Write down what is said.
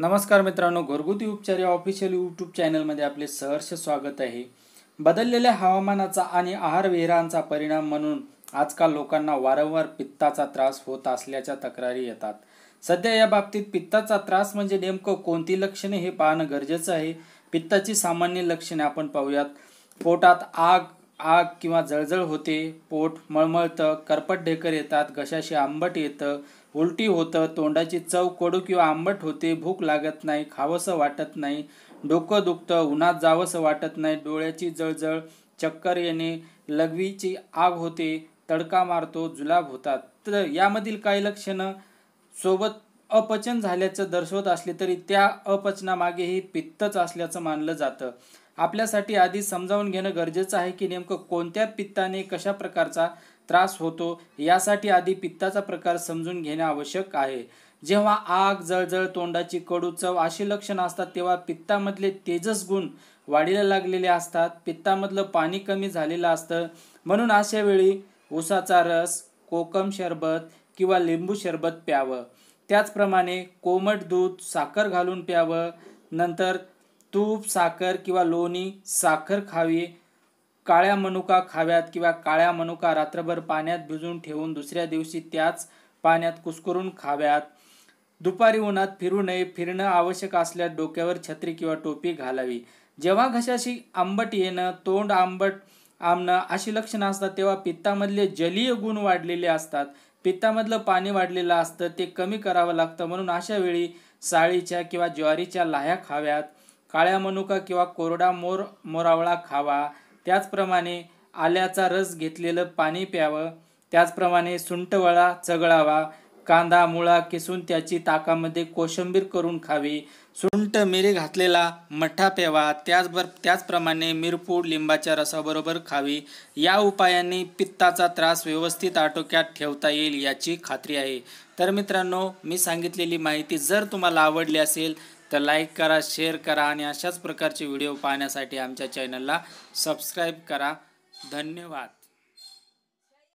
नमस्कार मित्रांनो घरगुती उपचार या ऑफिशियल यूट्यूब चॅनलमध्ये आपले सहर्ष स्वागत आहे बदललेल्या हवामानाचा आणि आहार विहिरांचा परिणाम म्हणून आजकाल लोकांना वारंवार पित्ताचा त्रास होत असल्याच्या तक्रारी येतात सध्या या बाबतीत पित्ताचा त्रास म्हणजे नेमकं कोणती लक्षणे हे पाहणं गरजेचं आहे पित्ताची सामान्य लक्षणे आपण पाहूयात पोटात आग आग किंवा जळजळ होते पोट मळमळतं करपट ढेकर येतात घशाशी आंबट येतं उलटी होतं तोंडाची चव कडू किंवा आंबट होते भूक लागत नाही खावंसं वाटत नाही डोकं दुखतं उन्हात जावंसं वाटत नाही डोळ्याची जळजळ चक्कर येणे लघवीची आग होते तडका मारतो जुलाब होतात तर यामधील काही लक्षणं सोबत अपचन झाल्याचं दर्शवत असले तरी त्या अपचनामागेही पित्तच असल्याचं मानलं जातं आपल्यासाठी आधी समजावून घेणं गरजेचं आहे की नेमकं कोणत्या पित्ताने कशा प्रकारचा त्रास होतो यासाठी आधी पित्ताचा प्रकार समजून घेणे आवश्यक आहे जेव्हा आग जळजळ तोंडाची कडू चव अशी लक्षणं असतात तेव्हा पित्तामधले तेजस गुण वाढीला लागलेले असतात पित्तामधलं पाणी कमी झालेलं असतं म्हणून अशा वेळी उसाचा रस कोकम शरबत किंवा लिंबू शरबत प्यावं त्याचप्रमाणे कोमट दूध साखर घालून प्यावं नंतर तूप साखर किंवा लोणी साखर खावी काळ्या मनुका खाव्यात किंवा काळ्या मनुका रात्रभर पाण्यात भिजून ठेवून दुसऱ्या दिवशी त्याच पाण्यात कुस्करून खाव्यात दुपारी उन्हात फिरू नये फिरणं आवश्यक असल्यास डोक्यावर छत्री किंवा टोपी घालावी जेव्हा घशाशी आंबट येणं तोंड आंबट आमणं अशी लक्षणं असतात तेव्हा पित्तामधले जलीय गुण वाढलेले असतात पित्तामधलं पाणी वाढलेलं असतं ते कमी करावं लागतं म्हणून अशा वेळी साळीच्या किंवा ज्वारीच्या लाह्या खाव्यात काळ्या मनुका किंवा कोरडा मोर मोरावळा खावा त्याचप्रमाणे आल्याचा रस घेतलेलं पाणी प्यावं त्याचप्रमाणे सुंटवळा चगळावा कांदा मुळा किसून त्याची ताकामध्ये कोशिंबीर करून खावी सुंट मिरी घातलेला मठा पेवा त्याचबर त्याचप्रमाणे मिरपूड लिंबाच्या रसाबरोबर खावी या उपायांनी पित्ताचा त्रास व्यवस्थित आटोक्यात ठेवता येईल याची खात्री आहे तर मित्रांनो मी सांगितलेली माहिती जर तुम्हाला आवडली असेल तर लाईक करा शेअर करा आणि अशाच प्रकारचे व्हिडिओ पाहण्यासाठी आमच्या चॅनलला सबस्क्राईब करा धन्यवाद